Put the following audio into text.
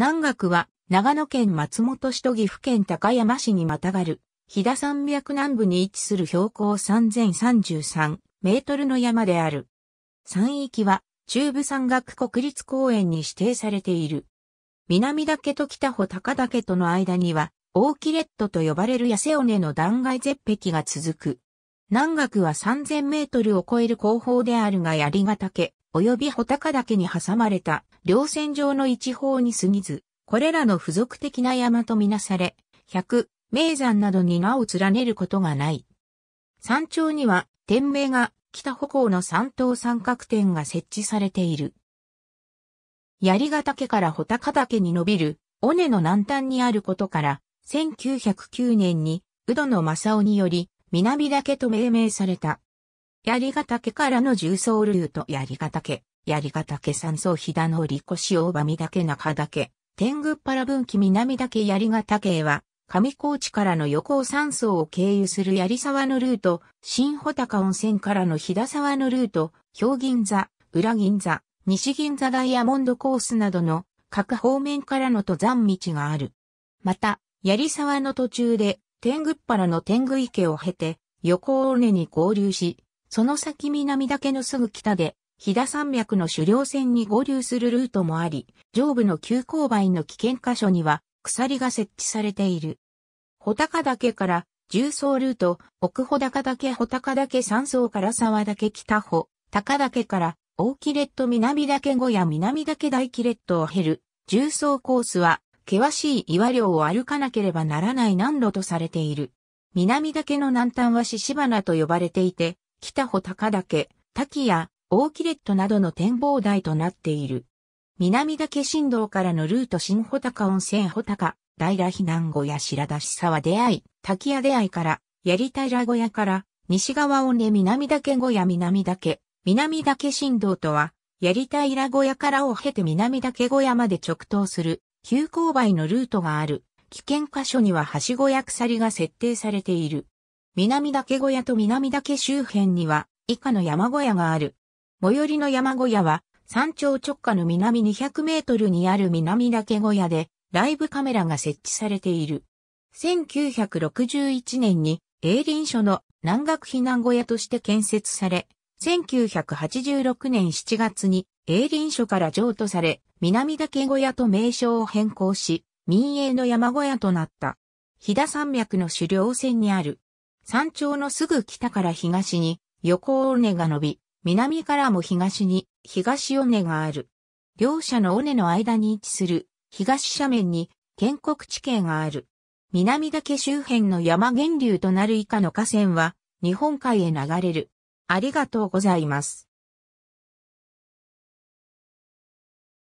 南岳は長野県松本市と岐阜県高山市にまたがる、飛騨山脈南部に位置する標高3033メートルの山である。山域は中部山岳国立公園に指定されている。南岳と北穂高岳との間には、大ーキレットと呼ばれる痩せ尾根の断崖絶壁が続く。南岳は3000メートルを超える高峰であるが槍ヶ岳、及び穂高岳に挟まれた稜線上の一方に過ぎず、これらの付属的な山とみなされ、百、名山などに名を連ねることがない。山頂には、天名が北歩行の三等三角点が設置されている。槍ヶ岳から穂高岳に伸びる、尾根の南端にあることから、1909年に、宇戸の正雄により、南岳と命名された。槍ヶ岳からの重層ルート槍ヶ岳、槍ヶ岳山荘飛騨の折越大場見岳中岳、天狗原分岐南岳槍ヶ岳へは、上高地からの横尾山荘を経由する槍沢のルート、新穂高温泉からの飛騨沢のルート、氷銀座、裏銀座、西銀座ダイヤモンドコースなどの各方面からの登山道がある。また、槍沢の途中で天狗原の天狗池を経て、横尾尾根に合流し、その先南岳のすぐ北で、飛騨山脈の狩猟船に合流するルートもあり、上部の急勾配の危険箇所には鎖が設置されている。穂高岳から重層ルート、奥穂高岳穂高岳山層から沢岳北穂、高岳から大キレット南岳小屋南岳大キレットを経る重層コースは険しい岩稜を歩かなければならない難路とされている。南岳の南端は獅子花と呼ばれていて、北穂高岳、滝や大キレットなどの展望台となっている。南岳新道からのルート新穂高温泉穂高、平避難後や白田市沢出会い、滝屋出会いから、槍平小屋から、西側温根南岳小屋南岳、南岳新道とは、槍平小屋からを経て南岳小屋まで直通する、急勾配のルートがある。危険箇所にははしごや鎖が設定されている。南岳小屋と南岳周辺には以下の山小屋がある。最寄りの山小屋は山頂直下の南200メートルにある南岳小屋でライブカメラが設置されている。1961年に営林署の南岳避難小屋として建設され、1986年7月に営林署から譲渡され、南岳小屋と名称を変更し、民営の山小屋となった。飛騨山脈の狩猟線にある山頂のすぐ北から東に横尾根が伸び、南からも東に東尾根がある。両者の尾根の間に位置する東斜面に建国地形がある。南岳周辺の山源流となる以下の河川は日本海へ流れる。ありがとうございます。